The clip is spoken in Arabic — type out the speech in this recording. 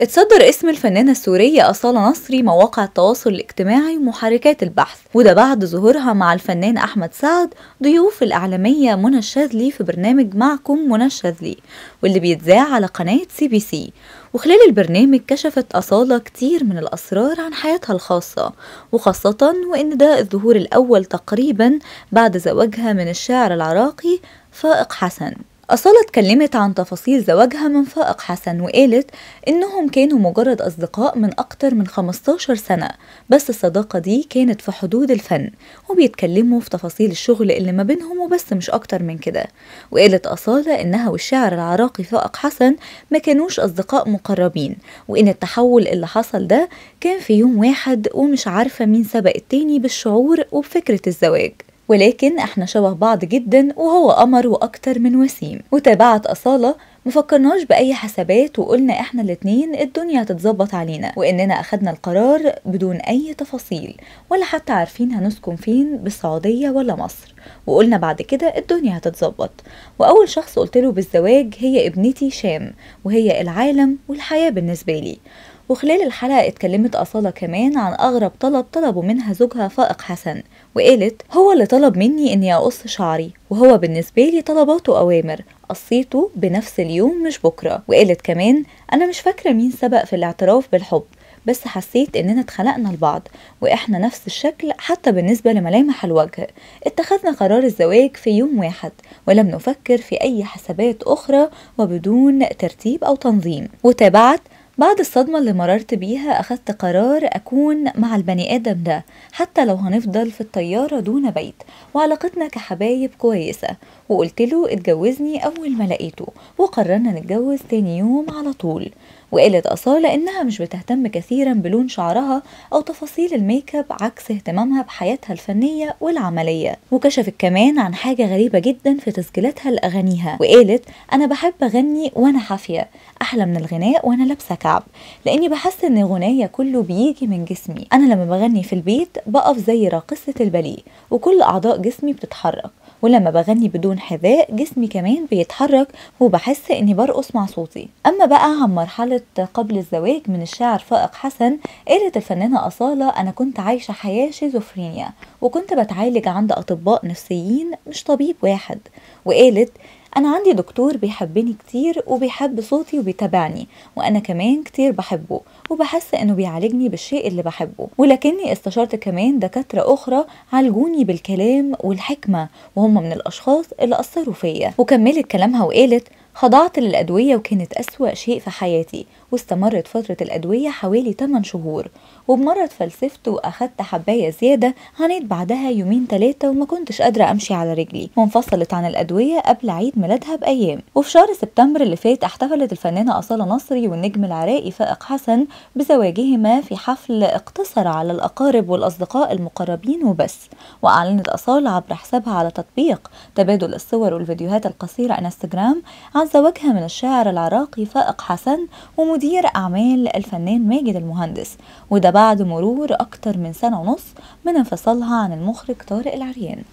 اتصدر اسم الفنانة السورية أصالة نصري مواقع التواصل الاجتماعي ومحركات البحث وده بعد ظهورها مع الفنان أحمد سعد ضيوف الإعلامية منى الشاذلي في برنامج معكم منى الشاذلي واللي بيتذاع على قناة سي بي سي وخلال البرنامج كشفت أصالة كتير من الأسرار عن حياتها الخاصة وخاصة وإن ده الظهور الأول تقريبا بعد زواجها من الشاعر العراقي فائق حسن أصالة اتكلمت عن تفاصيل زواجها من فائق حسن وقالت إنهم كانوا مجرد أصدقاء من أكتر من 15 سنة بس الصداقة دي كانت في حدود الفن وبيتكلموا في تفاصيل الشغل اللي ما بينهم وبس مش أكتر من كده وقالت أصالة إنها والشاعر العراقي فائق حسن ما كانوش أصدقاء مقربين وإن التحول اللي حصل ده كان في يوم واحد ومش عارفة مين سبق التاني بالشعور وبفكرة الزواج ولكن احنا شبه بعض جدا وهو قمر واكتر من وسيم وتابعت أصالة مفكرناش بأي حسابات وقلنا احنا الاتنين الدنيا هتتظبط علينا واننا اخدنا القرار بدون اي تفاصيل ولا حتى عارفين هنسكن فين بالسعودية ولا مصر وقلنا بعد كده الدنيا هتتظبط واول شخص قلت له بالزواج هي ابنتي شام وهي العالم والحياة بالنسبة لي وخلال الحلقة اتكلمت أصالة كمان عن أغرب طلب طلبه منها زوجها فائق حسن وقالت هو اللي طلب مني إني أقص شعري وهو بالنسبة لي طلباته أوامر قصيته بنفس اليوم مش بكرة وقالت كمان أنا مش فاكرة مين سبق في الاعتراف بالحب بس حسيت اننا اتخلقنا لبعض واحنا نفس الشكل حتى بالنسبة لملامح الوجه اتخذنا قرار الزواج في يوم واحد ولم نفكر في اي حسابات اخرى وبدون ترتيب او تنظيم وتابعت بعد الصدمة اللي مررت بيها أخدت قرار أكون مع البني آدم ده حتى لو هنفضل في الطيارة دون بيت وعلاقتنا كحبايب كويسة وقلت له اتجوزني أول ما لقيته وقررنا نتجوز تاني يوم على طول وقالت أصالة إنها مش بتهتم كثيرا بلون شعرها أو تفاصيل الميك اب عكس اهتمامها بحياتها الفنية والعملية وكشفت كمان عن حاجة غريبة جدا في تسجيلاتها لأغانيها وقالت أنا بحب أغني وأنا حافية أحلى من الغناء وأنا لابسة كعب لأني بحس إن غنايا كله بيجي من جسمي أنا لما بغني في البيت بقف زي راقصة البلي وكل أعضاء جسمي بتتحرك ولما بغني بدون حذاء جسمي كمان بيتحرك وبحس إني برقص مع صوتي أما بقى عن مرحلة نشرت قبل الزواج من الشاعر فائق حسن قالت الفنانة أصالة أنا كنت عايشة حياة شيزوفرينيا وكنت بتعالج عند أطباء نفسيين مش طبيب واحد وقالت أنا عندي دكتور بيحبني كتير وبيحب صوتي وبيتابعني وأنا كمان كتير بحبه وبحس إنه بيعالجني بالشيء اللي بحبه ولكني استشرت كمان دكاترة أخرى عالجوني بالكلام والحكمة وهم من الأشخاص اللي أثروا فيا وكملت كلامها وقالت خضعت للأدوية وكانت أسوأ شيء في حياتي واستمرت فترة الأدوية حوالي 8 شهور وبمرض فلسفت وأخدت حباية زيادة عانيت بعدها يومين تلاتة وما كنتش قادرة أمشي على رجلي وانفصلت عن الأدوية قبل عيد ميلادها بأيام وفي شهر سبتمبر اللي فات احتفلت الفنانة أصالة نصري والنجم العراقي فائق حسن بزواجهما في حفل اقتصر على الأقارب والأصدقاء المقربين وبس وأعلنت أصالة عبر حسابها على تطبيق تبادل الصور والفيديوهات القصيرة انستجرام عن زواجها من الشاعر العراقي فائق حسن مدير أعمال الفنان ماجد المهندس وده بعد مرور أكتر من سنة ونص من انفصالها عن المخرج طارق العريان